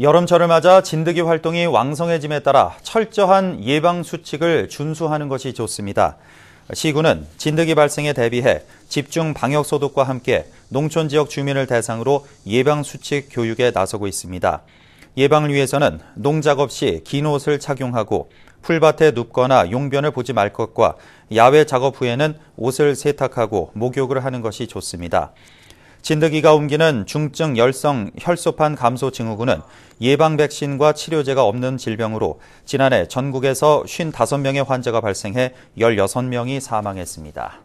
여름철을 맞아 진드기 활동이 왕성해짐에 따라 철저한 예방 수칙을 준수하는 것이 좋습니다. 시군은 진드기 발생에 대비해 집중 방역 소독과 함께 농촌 지역 주민을 대상으로 예방 수칙 교육에 나서고 있습니다. 예방을 위해서는 농작업 시 긴 옷을 착용하고 풀밭에 눕거나 용변을 보지 말 것과 야외 작업 후에는 옷을 세탁하고 목욕을 하는 것이 좋습니다. 진드기가 옮기는 중증 열성 혈소판 감소 증후군은 예방 백신과 치료제가 없는 질병으로 지난해 전국에서 55명의 환자가 발생해 16명이 사망했습니다.